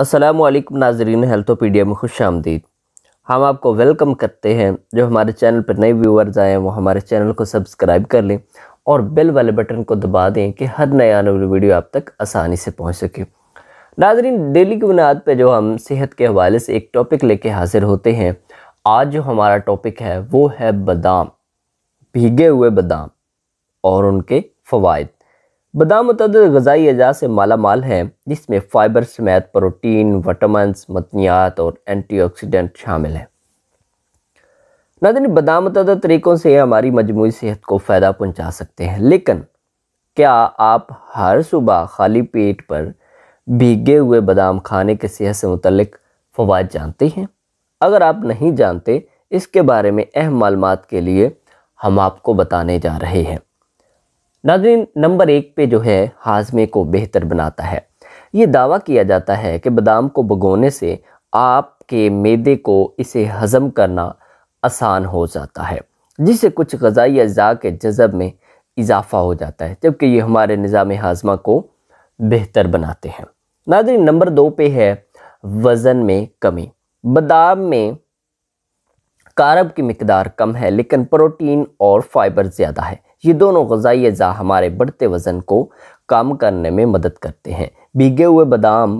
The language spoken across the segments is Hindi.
असलम नाजरीन हेल्थोपीडिया में खुश आमदीद हम आपको वेलकम करते हैं जो हमारे चैनल पर नए व्यूवर्स आए हैं वो हमारे चैनल को सब्सक्राइब कर लें और बेल वाले बटन को दबा दें कि हर नए आने वाली वीडियो आप तक आसानी से पहुंच सके नाजरीन डेली की बुनियाद पर जो हम सेहत के हवाले से एक टॉपिक लेके हाजिर होते हैं आज जो हमारा टॉपिक है वो है बादाम भीगे हुए बादाम और उनके फ़वाद बादाम मतद गजाई अजा से माला माल हैं जिसमें फाइबर समेत प्रोटीन विटामस मतनियात और एंटीऑक्सीडेंट शामिल हैं नादिन बादाम मतद तरीक़ों से हमारी मजमू सेहत को फ़ायदा पहुँचा सकते हैं लेकिन क्या आप हर सुबह खाली पेट पर भीगे हुए बादाम खाने के सेहत से मुतलक फवाद जानते हैं अगर आप नहीं जानते इसके बारे में अहम मालूम के लिए हम आपको बताने जा रहे हैं नाजरीन नंबर एक पे जो है हाजमे को बेहतर बनाता है ये दावा किया जाता है कि बादाम को भगोने से आपके मैदे को इसे हज़म करना आसान हो जाता है जिससे कुछ गज़ाई अज़ा के जज़ब में इजाफा हो जाता है जबकि ये हमारे निज़ाम हाजमा को बेहतर बनाते हैं नाजरीन नंबर दो पे है वज़न में कमी बादाम में कारब की मकदार कम है लेकिन प्रोटीन और फाइबर ज़्यादा है ये दोनों गज़ाई अज़ा हमारे बढ़ते वज़न को कम करने में मदद करते हैं भीगे हुए बादाम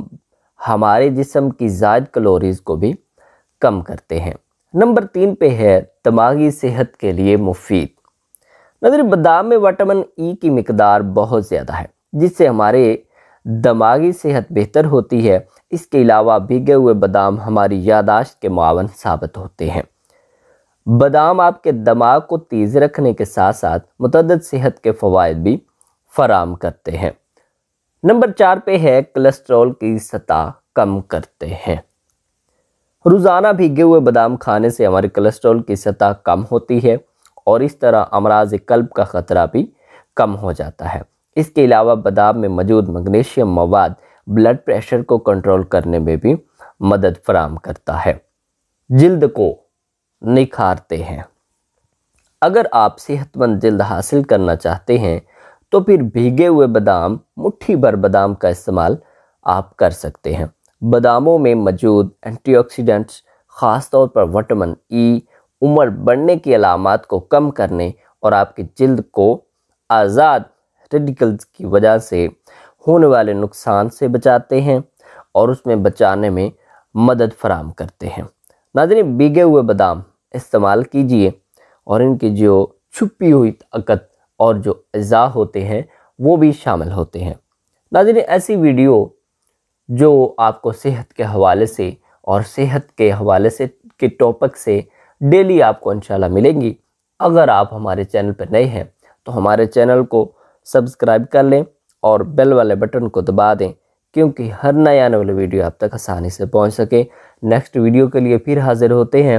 हमारे जिसम की जायद कलोरीज़ को भी कम करते हैं नंबर तीन पे है दमागी सेहत के लिए मुफीद नजर बादाम में वाटामिन ई e की मकदार बहुत ज़्यादा है जिससे हमारे दमागी सेहत बेहतर होती है इसके अलावा भीगे हुए बादाम हमारी यादाश्त के मावन साबित होते हैं बादाम आपके दिमाग को तेज़ रखने के साथ साथ मतदद सेहत के फ़वाद भी फराम करते हैं नंबर चार पे है कोलेस्ट्रॉल की सतह कम करते हैं रोज़ाना भीगे हुए बादाम खाने से हमारे कोलेस्ट्रॉल की सतह कम होती है और इस तरह अमराज कल्ब का ख़तरा भी कम हो जाता है इसके अलावा बादाम में मौजूद मगनीशियम मवाद ब्लड प्रेशर को कंट्रोल करने में भी मदद फराम करता है जल्द को निखारते हैं अगर आप सेहतमंद जल्द हासिल करना चाहते हैं तो फिर भीगे हुए बादाम मुट्ठी भर बादाम का इस्तेमाल आप कर सकते हैं बादामों में मौजूद एंटीऑक्सीडेंट्स ख़ासतौर पर विटामिन ई e, उम्र बढ़ने की अलामत को कम करने और आपकी जल्द को आज़ाद रेडिकल्स की वजह से होने वाले नुकसान से बचाते हैं और उसमें बचाने में मदद फराम करते हैं नाजरीन भीगे हुए बादाम इस्तेमाल कीजिए और इनकी जो छुपी हुई ताकत और जो अज़ा होते हैं वो भी शामिल होते हैं नाजिन ऐसी वीडियो जो आपको सेहत के हवाले से और सेहत के हवाले से के टॉपिक से डेली आपको इंशाल्लाह मिलेंगी अगर आप हमारे चैनल पर नए हैं तो हमारे चैनल को सब्सक्राइब कर लें और बेल वाले बटन को दबा दें क्योंकि हर नए आने वाली वीडियो आप तक आसानी से पहुंच सके नेक्स्ट वीडियो के लिए फिर हाजिर होते हैं